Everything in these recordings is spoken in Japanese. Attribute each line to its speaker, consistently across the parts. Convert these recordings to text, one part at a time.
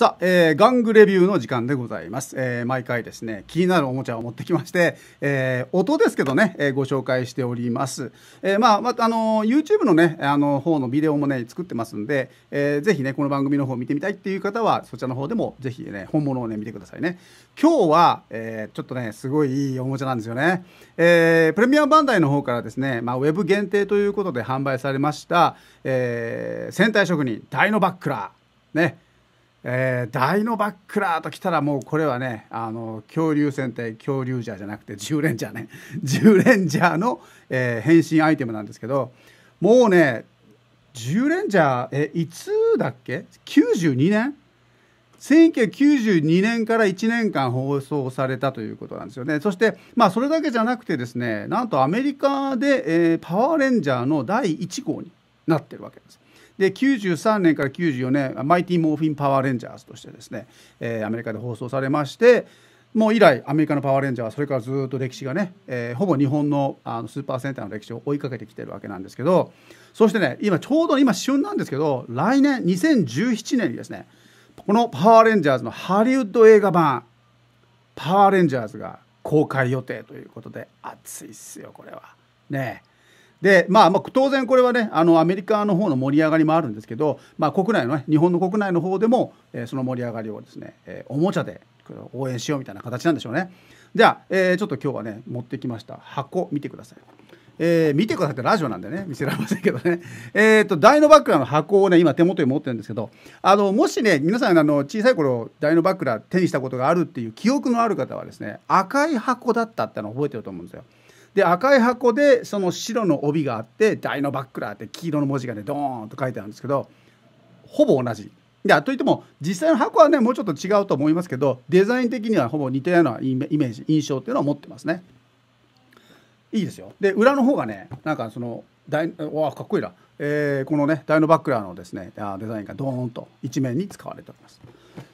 Speaker 1: さあ、えー、玩具レビューの時間でございます、えー、毎回ですね、気になるおもちゃを持ってきまして、えー、音ですけどね、えー、ご紹介しております。えー、まあ、またあの YouTube のね、あの方のビデオもね、作ってますんで、えー、ぜひね、この番組の方見てみたいっていう方は、そちらの方でもぜひね、本物をね、見てくださいね。今日は、えー、ちょっとね、すごいいいおもちゃなんですよね。えー、プレミアムバンダイの方からですね、まあ、ウェブ限定ということで販売されました、えー、戦隊職人、ダイノバックラー。ね。えー、大のバックラーときたらもうこれはねあの恐竜戦隊恐竜ジャーじゃなくて10レンジャーね10 レンジャーの、えー、変身アイテムなんですけどもうね10レンジャーえいつだっけ92年1992年から1年間放送されたということなんですよね。そして、まあ、それだけじゃなくてですね、なんとアメリカで、えー、パワーレンジャーの第1号になってるわけです。で93年から94年「マイティー・モーフィン・パワー・レンジャーズ」としてですね、えー、アメリカで放送されましてもう以来アメリカのパワーレンジャーはそれからずっと歴史がね、えー、ほぼ日本のあのスーパーセンターの歴史を追いかけてきてるわけなんですけどそしてね今ちょうど今旬なんですけど来年2017年にですねこのパワーレンジャーズのハリウッド映画版「パワーレンジャーズ」が公開予定ということで熱いっすよこれは。ねえで、まあ、まあ、当然これはね、あの、アメリカの方の盛り上がりもあるんですけど、まあ、国内のね、日本の国内の方でも、えー、その盛り上がりをですね、えー、おもちゃで応援しようみたいな形なんでしょうね。じゃあ、えー、ちょっと今日はね、持ってきました箱、見てください。えー、見てくださいってラジオなんでね、見せられませんけどね。えっ、ー、と、大のバックラの箱をね、今手元に持ってるんですけど、あの、もしね、皆さん、あの、小さい頃、大のバックラ手にしたことがあるっていう記憶のある方はですね、赤い箱だったってのを覚えてると思うんですよ。で赤い箱でその白の帯があって「大のバックラー」って黄色の文字がねドーンと書いてあるんですけどほぼ同じ。でといっても実際の箱はねもうちょっと違うと思いますけどデザイン的にはほぼ似たようなイメージ印象っていうのは持ってますね。いいですよ。で裏の方がねなんかその大わかっこいいな、えー、このねダイノバックラーのですねデザインがドーンと一面に使われております。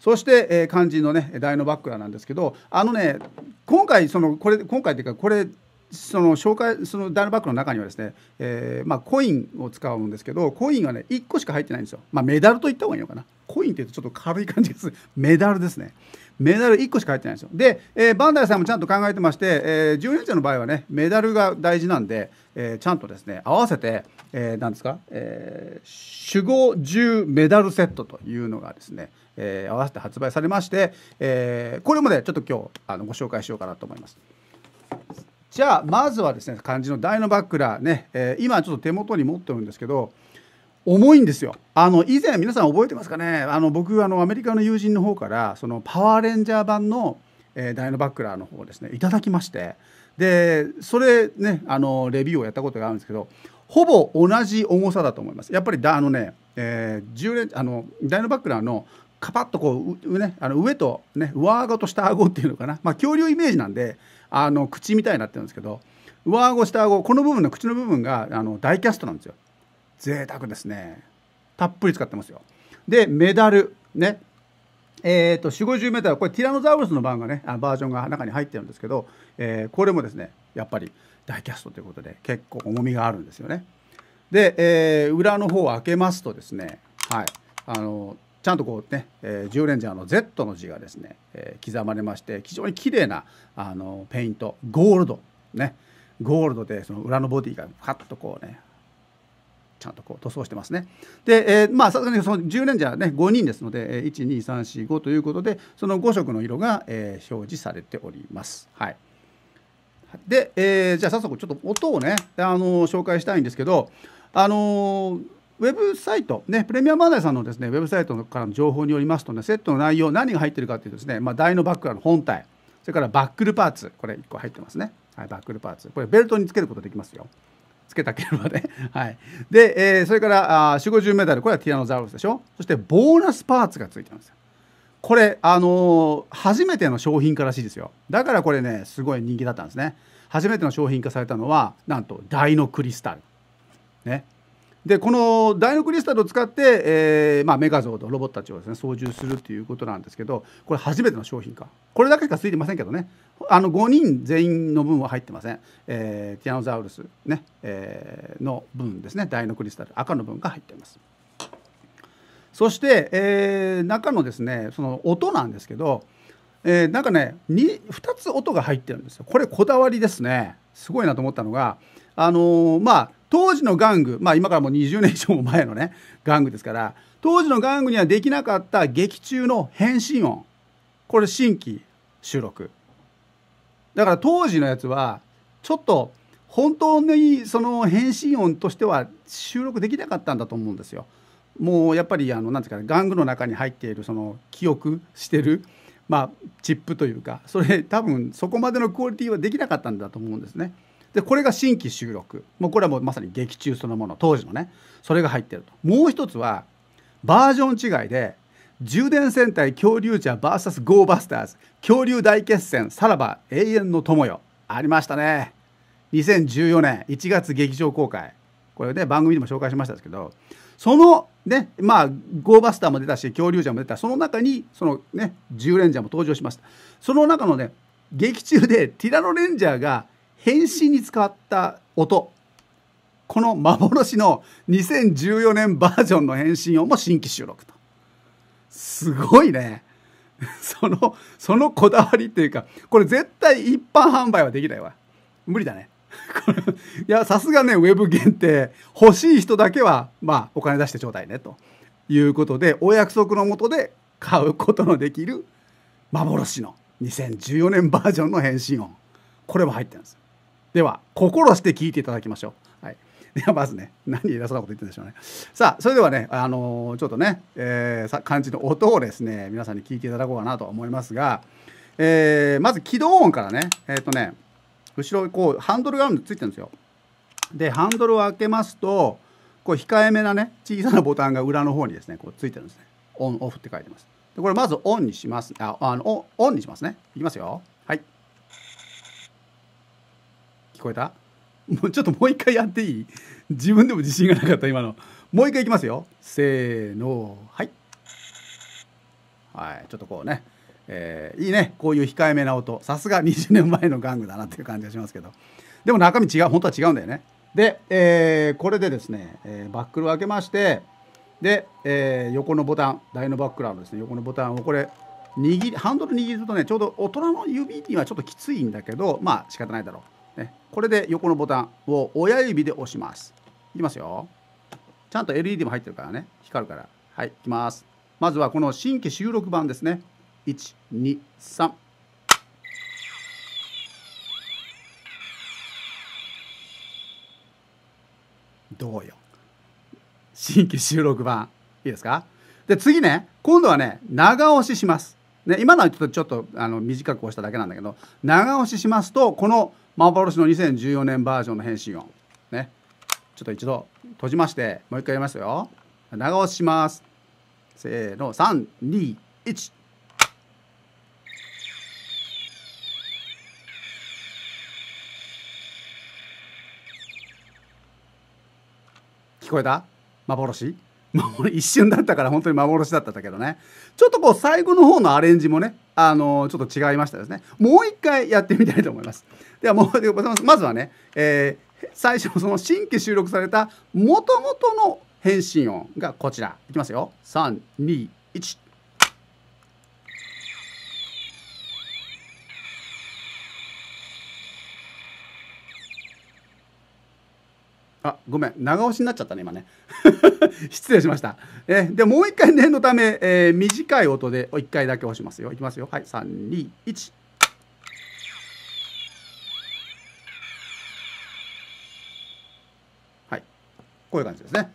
Speaker 1: そして、えー、肝心のねダイノバックラーなんですけどあのね今回そのこれ今回っていうかこれその紹介そのダイナバッグの中にはですね、えーまあ、コインを使うんですけどコインがね1個しか入ってないんですよ、まあ、メダルと言った方がいいのかなコインって言うとちょっと軽い感じがするメダルですねメダル1個しか入ってないんですよで、えー、バンダイさんもちゃんと考えてまして、えー、14日の場合はねメダルが大事なんで、えー、ちゃんとですね合わせて、えー、なんですか、えー、主10メダルセットというのがですね、えー、合わせて発売されまして、えー、これもねちょっと今日あのご紹介しようかなと思います。じゃあまずはですね漢字の台のバックラーね、えー、今ちょっと手元に持ってるんですけど重いんですよあの以前皆さん覚えてますかねあの僕あのアメリカの友人の方からそのパワーレンジャー版の、えー、ダイノバックラーの方をですねいただきましてでそれねあのレビューをやったことがあるんですけどほぼ同じ重さだと思いますやっぱりだあのね、えー、10連あのダイノバックラーのカパッとこうね、あの上と、ね、上顎と下顎っていうのかな、まあ、恐竜イメージなんであの口みたいになってるんですけど上顎下顎この部分の口の部分があのイキャストなんですよ贅沢ですねたっぷり使ってますよでメダルねえーと、4 5 0メータこれティラノザウルスの版がねバージョンが中に入ってるんですけど、えー、これもですねやっぱりダイキャストということで結構重みがあるんですよねで、えー、裏の方を開けますとですねはいあのちゃんとこうね、えー、ジュレンジャーの Z の字がですね、えー、刻まれまして非常に綺麗なあのペイントゴールドねゴールドでその裏のボディがパッとこうねちゃんとこう塗装してますね。で、えー、まあさすがにその10レンジャーね5人ですので、えー、12345ということでその5色の色が、えー、表示されております。はい、で、えー、じゃあ早速ちょっと音をね、あのー、紹介したいんですけど、あのーウェブサイト、ね、プレミアマダイさんのです、ね、ウェブサイトからの情報によりますと、ね、セットの内容何が入ってるかというとですね、まあ、台のバックラの本体それからバックルパーツこれ1個入ってますね、はい、バックルパーツこれベルトにつけることできますよつけたければね、はい、で、えー、それから4 5 0メダルこれはティラノザウルスでしょそしてボーナスパーツがついてますこれあのー、初めての商品化らしいですよだからこれねすごい人気だったんですね初めての商品化されたのはなんとダイクリスタルねでこのダイノクリスタルを使って、えーまあ、メガゾーとロボットたちをです、ね、操縦するということなんですけどこれ初めての商品かこれだけしかついてませんけどねあの5人全員の分は入ってません、えー、ティアノザウルスね、ねえー、の分ですねダイノクリスタル赤の分が入っています。そして、えー、中のですねその音なんですけど、えー、なんかね 2, 2つ音が入ってるんですよこれこだわりですねすごいなと思ったのがあのー、まあ当時の玩具まあ今からもう20年以上も前のね玩具ですから当時の玩具にはできなかった劇中の変身音これ新規収録だから当時のやつはちょっと本当にその変身音としては収録できなかったんだと思うんですよ。もうやっぱりあの何ですかね玩具の中に入っているその記憶してるまあチップというかそれ多分そこまでのクオリティはできなかったんだと思うんですね。でこれが新規収録もうこれはもうまさに劇中そのもの当時のねそれが入ってるともう一つはバージョン違いで充電戦隊恐竜者 VS ゴーバスターズ恐竜大決戦さらば永遠の友よありましたね2014年1月劇場公開これね番組でも紹介しましたですけどそのねまあゴーバスターも出たし恐竜者も出たその中にそのね10レンジャーも登場しましたその中のね劇中でティラノレンジャーが変身に使った音この幻の2014年バージョンの変身音も新規収録とすごいねそのそのこだわりっていうかこれ絶対一般販売はできないわ無理だね いやさすがねウェブ限定欲しい人だけはまあお金出してちょうだいねということでお約束のもとで買うことのできる幻の2014年バージョンの返信音これも入ってるんですよでは心して聞いていただきましょう。はい、ではまずね何偉そうなこと言ってるんでしょうね。さあそれではね、あのー、ちょっとね、えー、漢字の音をですね皆さんに聞いていただこうかなと思いますが、えー、まず起動音からねえっ、ー、とね後ろこうハンドルがあるのついてるんですよ。でハンドルを開けますとこう控えめなね小さなボタンが裏の方にですねこうついてるんですね。オンオフって書いてます。でこれまずオンにします。ああのオンにしますね。いきますよ。聞こえたもうちょっともう一回やっていい自分でも自信がなかった今のもう一回いきますよせーのはいはいちょっとこうねえー、いいねこういう控えめな音さすが20年前の玩具だなっていう感じがしますけどでも中身違う本当は違うんだよねで、えー、これでですね、えー、バックルを開けましてで、えー、横のボタン台のバックラのですね横のボタンをこれ握りハンドル握るとねちょうど大人の指にはちょっときついんだけどまあ仕方ないだろうね、これで横のボタンを親指で押しますいきますよちゃんと LED も入ってるからね光るからはいいきますまずはこの新規収録版ですね123どうよ新規収録版いいですかで次ね今度はね長押しします、ね、今のはちょっとちょっとあの短く押しただけなんだけど長押ししますとこの「幻の2014年バージョンの返信音ねちょっと一度閉じましてもう一回やりますよ長押ししますせーの321聞こえた幻 一瞬だったから本当に幻だったけどねちょっとこう最後の方のアレンジもねあのちょっと違いましたですねもう一回やってみたいと思いますではもうまずはね、えー、最初その新規収録されたもともとの変身音がこちらいきますよ321あごめん長押しになっちゃったね今ね 失礼しましたえでもう一回念のため、えー、短い音で一回だけ押しますよいきますよはい321はいこういう感じですね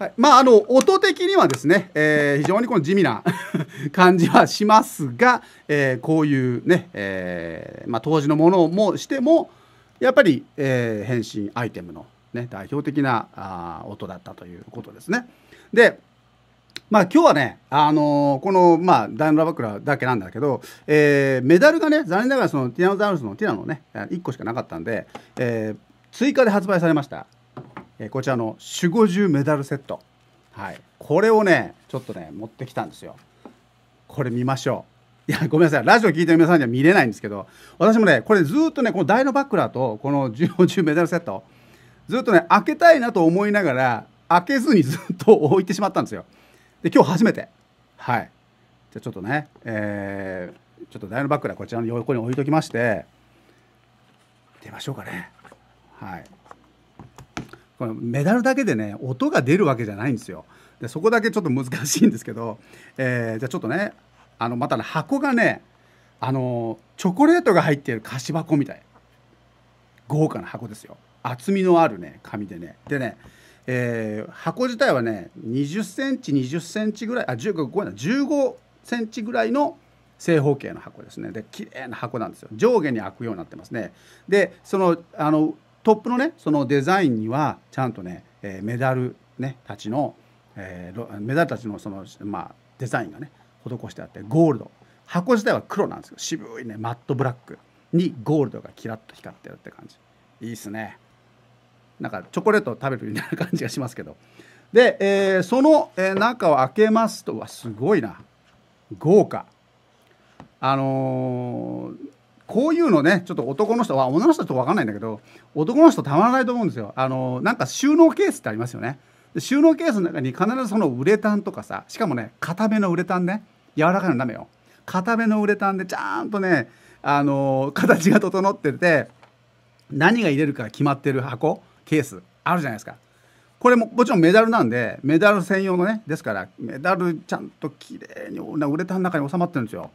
Speaker 1: はい、まああの音的にはですね、えー、非常にこの地味な 感じはしますが、えー、こういうね、えーまあ、当時のものもしてもやっぱり、えー、変身アイテムのね、代表的なあ音だったということですね。でまあ今日はね、あのー、この、まあ、ダイムラバクラだけなんだけど、えー、メダルがね、残念ながらそのティラノザウルスのティラノね、1個しかなかったんで、えー、追加で発売されました、えこちらの守護獣メダルセット。はい。これをね、ちょっとね、持ってきたんですよ。これ見ましょう。いや、ごめんなさい。ラジオ聞いてる皆さんには見れないんですけど、私もね、これずっとね、このダイノバックラーと、この守護獣メダルセット、ずっとね開けたいなと思いながら開けずにずっと置いてしまったんですよ。で今日初めてはいじゃちょっとね、えー、ちょっとダのバックはこちらの横に置いときまして出ましょうかねはいこのメダルだけでね音が出るわけじゃないんですよでそこだけちょっと難しいんですけど、えー、じゃちょっとねあのまたね箱がねあのチョコレートが入っている菓子箱みたい豪華な箱ですよ厚みのあるね紙でねでね、えー、箱自体はね20センチ20センチぐらいあ15ごめな15センチぐらいの正方形の箱ですねで綺麗な箱なんですよ上下に開くようになってますねでそのあのトップのねそのデザインにはちゃんとね、えー、メダルねたちの、えー、メダルたちのそのまあデザインがね施してあってゴールド箱自体は黒なんですけど渋いねマットブラックにゴールドがキラッと光ってるって感じいいっすねなんかチョコレートを食べるみたいな感じがしますけどで、えー、その、え中を開けますとはすごいな豪華あのー、こういうのねちょっと男の人は女の人と分かんないんだけど男の人たまらないと思うんですよ、あのー、なんか収納ケースってありますよね収納ケースの中に必ずそのウレタンとかさしかもね硬めのウレタンね柔らかいのダメよ硬めのウレタンでちゃんとね、あのー、形が整ってて何が入れるか決まってる箱ケースあるじゃないですか。これももちろんメダルなんでメダル専用のねですからメダルちゃんと綺麗にウレタンの中に収まってるんですよ。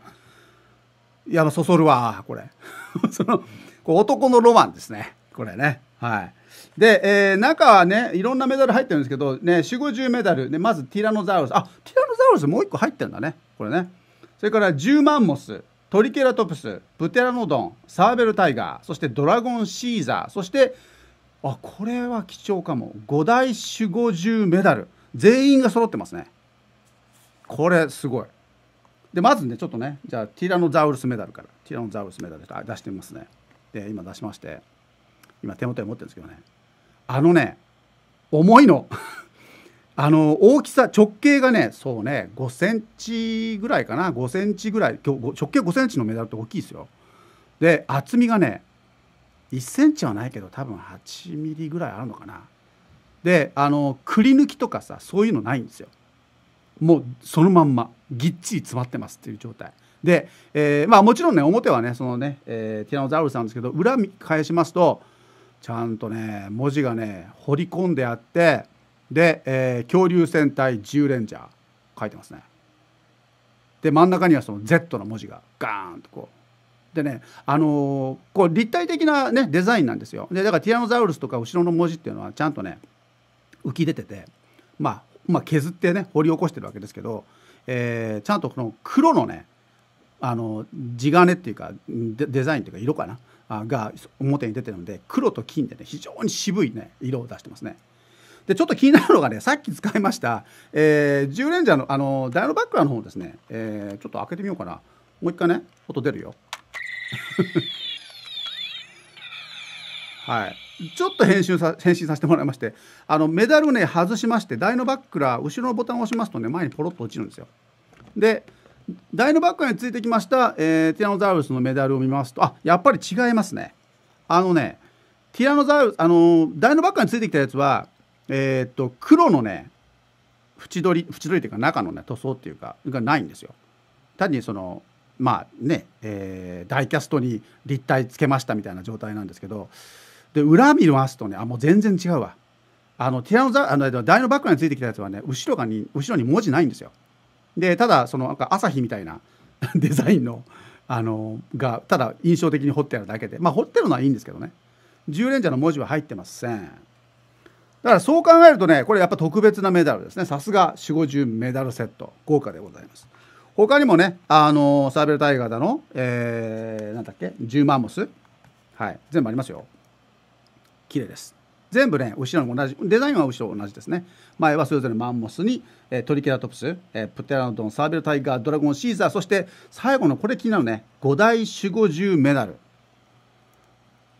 Speaker 1: いやそそるわこれ その男のロマンですねこれねはいで、えー、中はねいろんなメダル入ってるんですけどね4 5 0メダル、ね、まずティラノザウルスあティラノザウルスもう1個入ってるんだねこれねそれから10マンモストリケラトプスプテラノドンサーベルタイガーそしてドラゴンシーザーそしてあこれは貴重かも5大守護10メダル全員が揃ってますねこれすごいでまずねちょっとねじゃあティラノザウルスメダルからティラノザウルスメダルあ出してみますねで今出しまして今手元に持ってるんですけどねあのね重いの あの大きさ直径がねそうね5センチぐらいかな5センチぐらい直径5センチのメダルって大きいですよで厚みがね1センチはないけど多分8ミリぐらいあるのかなであのくり抜きとかさそういうのないんですよもうそのまんまぎっちり詰まってますっていう状態で、えー、まあもちろんね表はねそのね、えー、ティラノザウルスなんですけど裏返しますとちゃんとね文字がね彫り込んであってで、えー、恐竜戦隊10レンジャー書いてますねで真ん中にはその Z の文字がガーンとこうでね、あのー、こう立体的な、ね、デザインなんですよでだからティラノザウルスとか後ろの文字っていうのはちゃんとね浮き出てて、まあ、まあ削ってね掘り起こしてるわけですけど、えー、ちゃんとこの黒のねあの地金っていうかデザインっていうか色かなあが表に出てるので黒と金でね非常に渋いね色を出してますね。でちょっと気になるのがねさっき使いました、えー、10レンジャーのあのダイヤルバックラーの方ですね、えー、ちょっと開けてみようかなもう一回ね音出るよ。はい、ちょっと編集さ編集させてもらいましてあのメダルね外しまして台のバックラ後ろのボタンを押しますとね前にポロッと落ちるんですよ。で台のバックラについてきました、えー、ティラノザウルスのメダルを見ますとあやっぱり違いますね。あのねティラノザウルスあの台のバックラについてきたやつは、えー、っと黒のね縁取り縁取りというか中のね塗装っていうかがないんですよ。単にそのまあねえー、イキャストに立体つけましたみたいな状態なんですけどで裏見ますとねあもう全然違うわあのティラノザあの台のバックについてきたやつはね後ろがに後ろに文字ないんですよでただそのなんか朝日みたいな デザインのあのがただ印象的に彫ってあるだけでまあ彫ってるのはいいんですけどね10連射の文字は入ってませんだからそう考えるとねこれやっぱ特別なメダルですねさすが4 5 0メダルセット豪華でございます他にもね、あのー、サーベルタイガーだの、えー、なんだっけ、10マンモス。はい、全部ありますよ。綺麗です。全部ね、後ろも同じ、デザインは後ろ同じですね。前はそれぞれマンモスに、えー、トリケラトプス、えー、プテラノドン、サーベルタイガー、ドラゴン、シーザー、そして最後のこれ気になるね、5大守護獣メダル。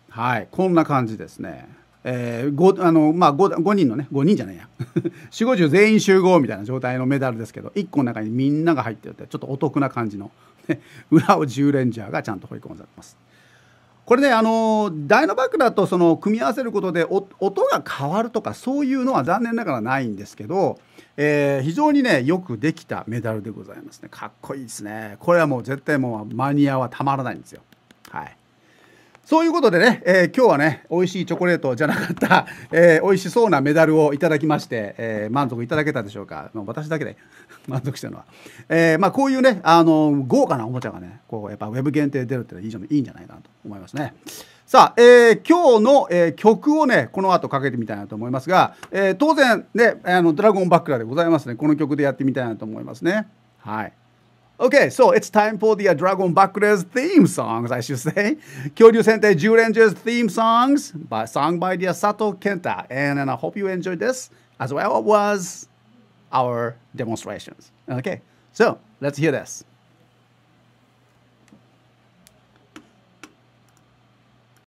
Speaker 1: はい、こんな感じですね。えー、5, あの、まあ5、5, 人のね5人じゃないや4 5 0全員集合みたいな状態のメダルですけど1個の中にみんなが入っててちょっとお得な感じの、ね、裏を10レンジャーがちゃんと掘り込んでます。これねあのダイナバックだとその組み合わせることで音が変わるとかそういうのは残念ながらないんですけど、えー、非常にねよくできたメダルでございますねかっこいいですねこれはもう絶対もうマニアはたまらないんですよはいそういうことでね、えー、今日はね、美味しいチョコレートじゃなかった、えー、美味しそうなメダルをいただきまして、えー、満足いただけたでしょうか。もう私だけで 満足してるのは。えー、まあ、こういうね、あの、豪華なおもちゃがね、こう、やっぱウェブ限定で出るってのはいいんじゃないかなと思いますね。さあ、えー、今日の、えー、曲をね、この後かけてみたいなと思いますが、えー、当然ね、あの、ドラゴンバックラでございますね。この曲でやってみたいなと思いますね。はい。Okay, so it's time for the uh, Dragon Bakura's theme songs, I should say. Kyoryu Sentai Jurenja's theme songs, by, sung by the Sato Kenta. And, and I hope you enjoyed this as well as our demonstrations. Okay, so let's hear this.